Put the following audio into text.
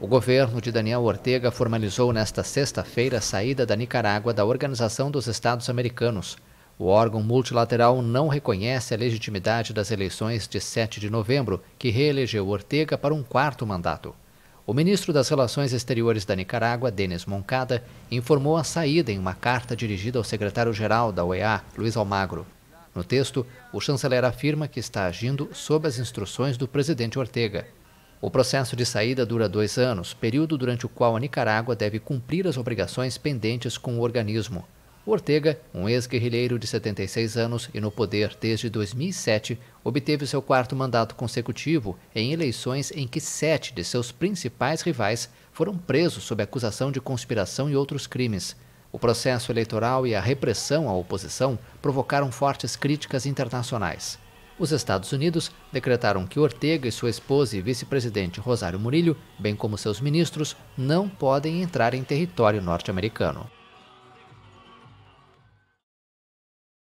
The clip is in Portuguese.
O governo de Daniel Ortega formalizou nesta sexta-feira a saída da Nicarágua da Organização dos Estados Americanos. O órgão multilateral não reconhece a legitimidade das eleições de 7 de novembro, que reelegeu Ortega para um quarto mandato. O ministro das Relações Exteriores da Nicarágua, Denis Moncada, informou a saída em uma carta dirigida ao secretário-geral da OEA, Luiz Almagro. No texto, o chanceler afirma que está agindo sob as instruções do presidente Ortega. O processo de saída dura dois anos, período durante o qual a Nicarágua deve cumprir as obrigações pendentes com o organismo. Ortega, um ex-guerrilheiro de 76 anos e no poder desde 2007, obteve seu quarto mandato consecutivo em eleições em que sete de seus principais rivais foram presos sob acusação de conspiração e outros crimes. O processo eleitoral e a repressão à oposição provocaram fortes críticas internacionais os Estados Unidos decretaram que Ortega e sua esposa e vice-presidente Rosário Murillo, bem como seus ministros, não podem entrar em território norte-americano.